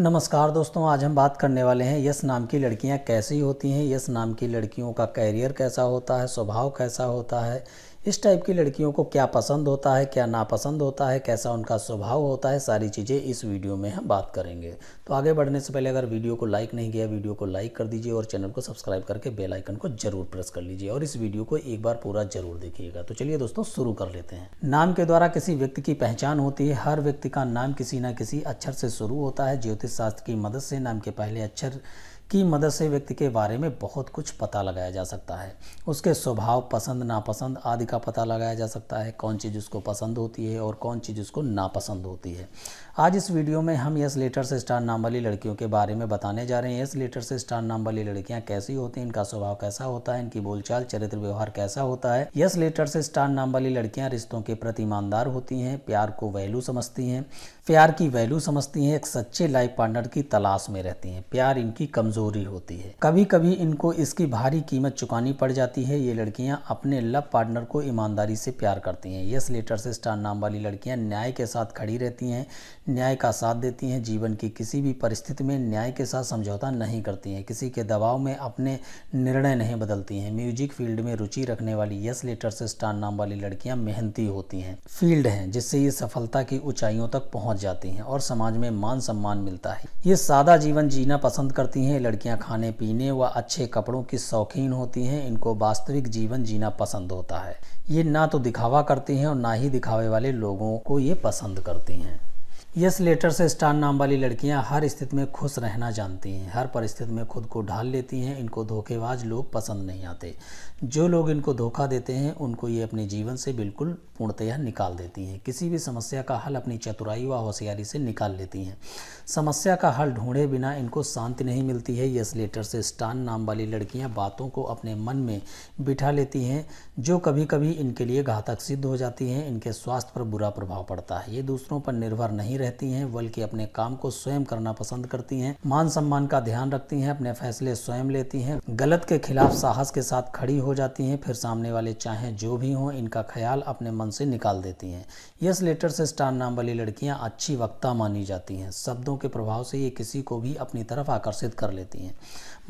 नमस्कार दोस्तों आज हम बात करने वाले हैं यस नाम की लड़कियां कैसी होती हैं यस नाम की लड़कियों का कैरियर कैसा होता है स्वभाव कैसा होता है इस टाइप की लड़कियों को क्या पसंद होता है क्या नापसंद होता है कैसा उनका स्वभाव होता है सारी चीज़ें इस वीडियो में हम बात करेंगे तो आगे बढ़ने से पहले अगर वीडियो को लाइक नहीं किया वीडियो को लाइक कर दीजिए और चैनल को सब्सक्राइब करके बेल आइकन को जरूर प्रेस कर लीजिए और इस वीडियो को एक बार पूरा जरूर देखिएगा तो चलिए दोस्तों शुरू कर लेते हैं नाम के द्वारा किसी व्यक्ति की पहचान होती है हर व्यक्ति का नाम किसी न किसी अक्षर से शुरू होता है ज्योतिष शास्त्र की मदद से नाम के पहले अक्षर की मदद से व्यक्ति के बारे में बहुत कुछ पता लगाया जा सकता है उसके स्वभाव पसंद नापसंद आदि का पता लगाया जा सकता है कौन चीज़ उसको पसंद होती है और कौन चीज़ उसको नापसंद होती है आज इस वीडियो में हम यस लेटर से स्टार नाम वाली लड़कियों के बारे में बताने जा रहे हैं यस लेटर से स्टार नाम वाली लड़कियाँ कैसी होती हैं इनका स्वभाव कैसा होता है इनकी बोलचाल चरित्र व्यवहार कैसा होता है यस लेटर से स्टार नाम वाली लड़कियाँ रिश्तों के प्रति ईमानदार होती हैं प्यार को वैल्यू समझती हैं प्यार की वैल्यू समझती हैं एक सच्चे लाइफ पार्टनर की तलाश में रहती हैं प्यार इनकी कमजोर कमज़ोरी होती है कभी कभी इनको इसकी भारी कीमत चुकानी पड़ जाती है ये लड़कियां अपने लव पार्टनर को ईमानदारी से प्यार करती हैं यस लेटर से स्टार नाम वाली लड़कियां न्याय के साथ खड़ी रहती हैं न्याय का साथ देती हैं जीवन की किसी भी परिस्थिति में न्याय के साथ समझौता नहीं करती हैं किसी के दबाव में अपने निर्णय नहीं बदलती हैं म्यूजिक फील्ड में रुचि रखने वाली यस लेटर से स्टार नाम वाली लड़कियाँ मेहनती होती हैं फील्ड हैं जिससे ये सफलता की ऊंचाइयों तक पहुँच जाती हैं और समाज में मान सम्मान मिलता है ये सादा जीवन जीना पसंद करती हैं लड़कियां खाने पीने व अच्छे कपड़ों की शौकीन होती हैं इनको वास्तविक जीवन जीना पसंद होता है ये ना तो दिखावा करती हैं और ना ही दिखावे वाले लोगों को ये पसंद करती हैं यस लेटर से स्टार नाम वाली लड़कियां हर स्थिति में खुश रहना जानती हैं हर परिस्थिति में खुद को ढाल लेती हैं इनको धोखेबाज लोग पसंद नहीं आते जो लोग इनको धोखा देते हैं उनको ये अपने जीवन से बिल्कुल पूर्णतया निकाल देती हैं किसी भी समस्या का हल अपनी चतुराई व होशियारी से निकाल लेती हैं समस्या का हल ढूंढे बिना इनको शांति नहीं मिलती है यस लेटर से स्टान नाम वाली लड़कियाँ बातों को अपने मन में बिठा लेती हैं जो कभी कभी इनके लिए घातक सिद्ध हो जाती हैं इनके स्वास्थ्य पर बुरा प्रभाव पड़ता है ये दूसरों पर निर्भर नहीं रह रहती हैं बल्कि अपने काम को स्वयं करना पसंद करती हैं मान सम्मान का ध्यान रखती हैं अपने फैसले स्वयं लेती हैं गलत के खिलाफ साहस के साथ खड़ी हो जाती हैं फिर सामने वाले चाहे जो भी हों इनका ख्याल अपने मन से निकाल देती हैं यस लेटर से स्टार नाम वाली लड़कियां अच्छी वक्ता मानी जाती हैं शब्दों के प्रभाव से ये किसी को भी अपनी तरफ आकर्षित कर लेती हैं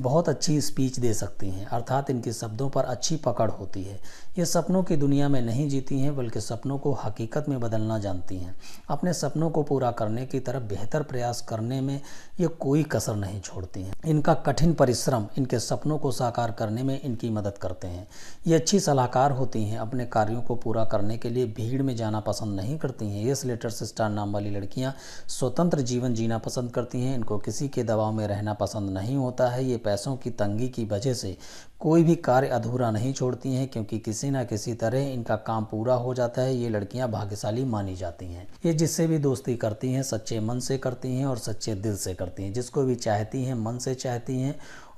बहुत अच्छी स्पीच दे सकती हैं अर्थात इनके शब्दों पर अच्छी पकड़ होती है ये सपनों की दुनिया में नहीं जीती हैं बल्कि सपनों को हकीकत में बदलना जानती हैं अपने सपनों को पूरा करने की तरफ बेहतर प्रयास करने में ये कोई कसर नहीं छोड़ती हैं इनका कठिन परिश्रम इनके सपनों को साकार करने में इनकी मदद करते हैं ये अच्छी सलाहकार होती हैं अपने कार्यों को पूरा करने के लिए भीड़ में जाना पसंद नहीं करती हैं ये लेटर सिस्टर नाम वाली लड़कियाँ स्वतंत्र जीवन जीना पसंद करती हैं इनको किसी के दबाव में रहना पसंद नहीं होता है ये पैसों की तंगी की वजह से कोई भी कार्य अधूरा नहीं छोड़ती हैं क्योंकि किसी ना किसी तरह इनका काम पूरा हो जाता है ये लड़कियां भाग्यशाली मानी जाती हैं ये जिससे भी दोस्ती कर करती हैं सच्चे मन से करती हैं और सच्चे दिल से करती हैं जिसको भी चाहती हैं मन से चाहती हैं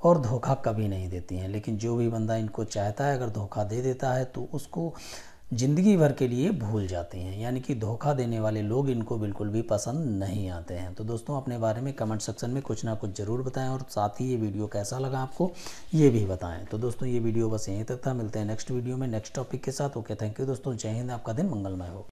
और धोखा कभी नहीं देती हैं लेकिन जो भी बंदा इनको चाहता है अगर धोखा दे देता है तो उसको ज़िंदगी भर के लिए भूल जाती हैं यानी कि धोखा देने वाले लोग इनको बिल्कुल भी पसंद नहीं आते हैं तो दोस्तों अपने बारे में कमेंट सेक्शन में कुछ ना कुछ ज़रूर बताएं और साथ ही ये वीडियो कैसा लगा आपको ये भी बताएं तो दोस्तों ये वीडियो बस यहीं तक था मिलते हैं नेक्स्ट वीडियो में नेक्स्ट टॉपिक के साथ ओके थैंक यू दोस्तों जय हिंद आपका दिन मंगलमय हो